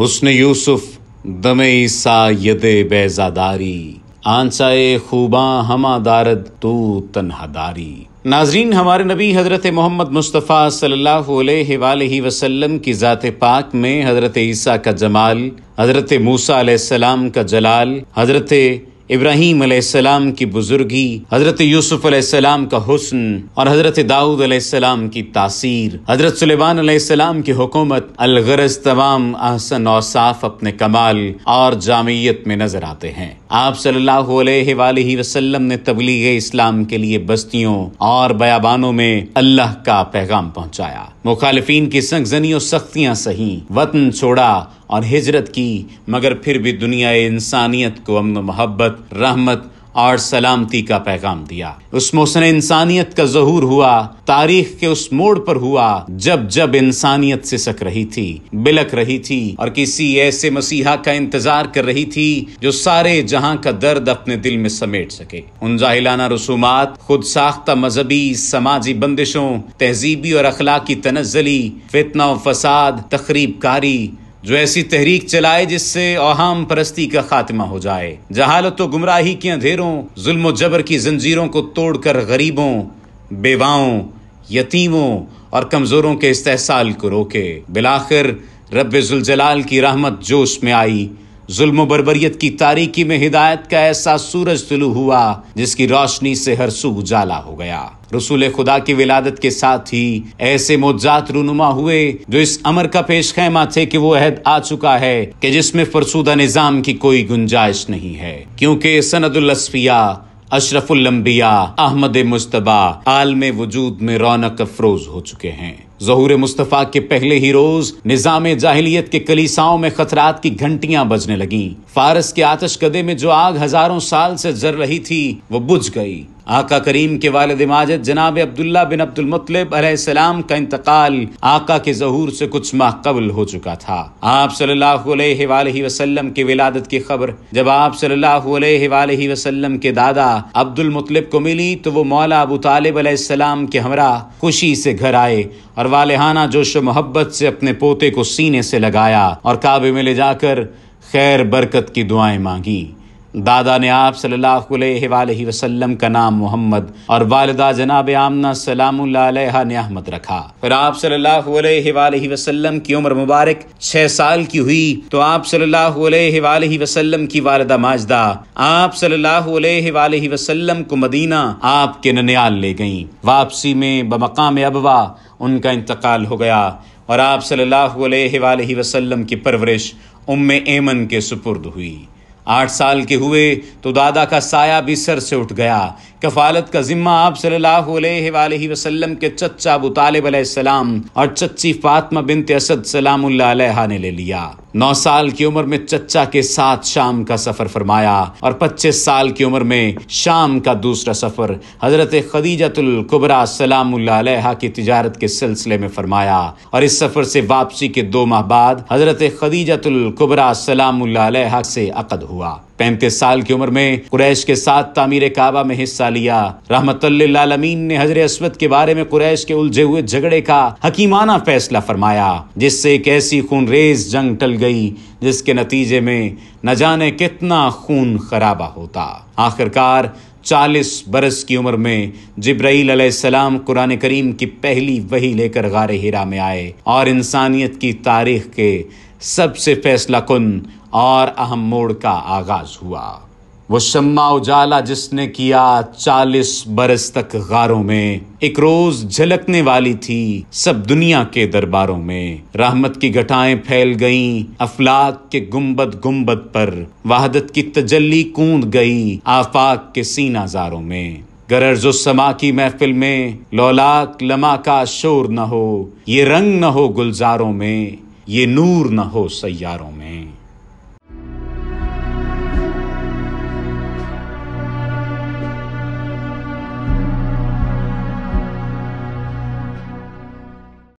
हुस्न यूसुफ दमे ईसा यद बेजादारी आंसाए खूबा हमा दारद तू तनहादारी नाजरीन हमारे नबी हज़रत मोहम्मद मुस्तफ़ा सल्लल्लाहु अलैहि वसल्लम की ज़ात पाक में हज़रत ईसा का जमाल हज़रत मूसा सलाम का जलाल हज़रत इब्राहिम अलैहिस्सलाम की बुजुर्गी हजरत यूसुफ अलैहिस्सलाम का हुस्न और हजरत दाऊद अलैहिस्सलाम की तासीर हजरत सुलेमान अलैहिस्सलाम की हुकूमत अलगरज तमाम अहसन और साफ अपने कमाल और जामियत में नजर आते हैं आप सल्लल्लाहु अलैहि वसल्लम ने तबलीग इस्लाम के लिए बस्तियों और बयाबानों में अल्लाह का पैगाम पहुंचाया मुखालफी की संगजनी और सख्तियां सही वतन छोड़ा और हिजरत की मगर फिर भी दुनिया इंसानियत को अमन मोहब्बत रहमत और सलामती का पैगाम दिया उस मौसम इंसानियत का जहूर हुआ तारीख के उस मोड़ पर हुआ जब जब इंसानियत से सक रही थी बिलक रही थी और किसी ऐसे मसीहा का इंतजार कर रही थी जो सारे जहां का दर्द अपने दिल में समेट सके उन जाहिलाना रसूमात खुद साख्ता मजहबी समाजी बंदिशों तहजीबी और अखलाकी तनजली फितना फसाद तकरीब कारी जो ऐसी तहरीक चलाए जिससे अहम परस्ती का खात्मा हो जाए जहालत व गुमराही के अंधेरों जुल्म जबर की जंजीरों को तोड़कर गरीबों बेवाओं यतीमों और कमज़ोरों के इस्तेसाल को रोके बिलाखिर रब्बुलजलाल की रहमत जोश में आई जुल्म बरबरीत की तारीकी में हिदायत का ऐसा सूरज तुलू हुआ जिसकी रोशनी से हर सू उजाला हो गया रसूल खुदा की विलादत के साथ ही ऐसे मोजात रूनुमा हुए जो इस अमर का पेश खैमा थे कि वो अहद आ चुका है कि जिसमें फरसूदा निजाम की कोई गुंजाइश नहीं है क्योंकि सनदुल्लसफिया अशरफुल्बिया अहमद मुश्तबा आलम वजूद में रौनक अफरोज हो चुके हैं जहूर मुस्तफ़ा के पहले ही रोज निज़ाम जाहिलियत के कलीसाओं में खतरात की घंटियां बजने लगीं फारस के आतश कदे में जो आग हजारों साल से जर रही थी वो बुझ गई आका करीम के वालद माजद जनाब अब्दुल्ला बिन अब्दुलमतलब का इंतकाल आका के जहूर से कुछ माह कबल हो चुका था आप सल्लल्लाहु अलैहि वसल्लम की विलादत की खबर जब आप सल्लल्लाहु अलैहि वसल्लम के दादा अब्दुल मुतलब को मिली तो वो मौला अबू तालिब के हमरा खुशी से घर आए और वालहाना जोश मोहब्बत से अपने पोते को सीने से लगाया और काबे में ले जाकर खैर बरकत की दुआएं मांगी दादा ने आप सल्लल्लाहु वसल्लम का नाम मोहम्मद और वालदा जनाब आमना सलाम ने अहमद रखा फिर आप सल्लल्लाहु वसल्लम की उम्र मुबारक छह साल की हुई तो आप सल्लल्लाहु अलैहि वसल्लम की वालदा माजदा आप सल्लल्लाहु वसल्लम को मदीना आपके ननियाल ले गईं वापसी में बमकाम अबवा उनका इंतकाल हो गया और आप सल्लल्लाहु अलैहि की परवरिश उम्म एमन के सुपुर्द हुई आठ साल के हुए तो दादा का साया भी सर से उठ गया कफालत का जिम्मा आप सल्लल्लाहु अलैहि वसल्लम के चच्चा अबू तालिब सलाम और चच्ची फातमा बिनते असद सलाम ने ले लिया नौ साल की उम्र में चच्चा के साथ शाम का सफर फरमाया और पच्चीस साल की उम्र में शाम का दूसरा सफर हजरत खदीजतुल कुबरा सलाम की तिजारत के सिलसिले में फरमाया और इस सफर से वापसी के दो माह बाद हजरत खदीजतुल कुबरा सलाम से अकद हुआ पैंतीस साल की उम्र में कुरैश के साथ तामीर काबा में हिस्सा लिया लालमीन ने हजर असवद के बारे में कुरैश के उलझे हुए झगड़े का हकीमाना फैसला फरमाया जिससे एक ऐसी खून रेज जंग टल गई जिसके नतीजे में न जाने कितना खून खराबा होता आखिरकार चालीस बरस की उम्र में जब्राईल अलैहिस्सलाम कुरान करीम की पहली वही लेकर गार हिरा में आए और इंसानियत की तारीख के सबसे फैसला कुन और अहम मोड़ का आगाज हुआ वो शम्मा उजाला जिसने किया चालीस बरस तक गारों में एक रोज झलकने वाली थी सब दुनिया के दरबारों में रहमत की घटाएं फैल गईं अफलाक के गुंबद गुंबद पर वहादत की तजल्ली कूद गई आफाक के सीनाजारों में गरज समा की महफिल में लौलाक लमा का शोर न हो ये रंग न हो गुलजारों में ये नूर न हो सैारों में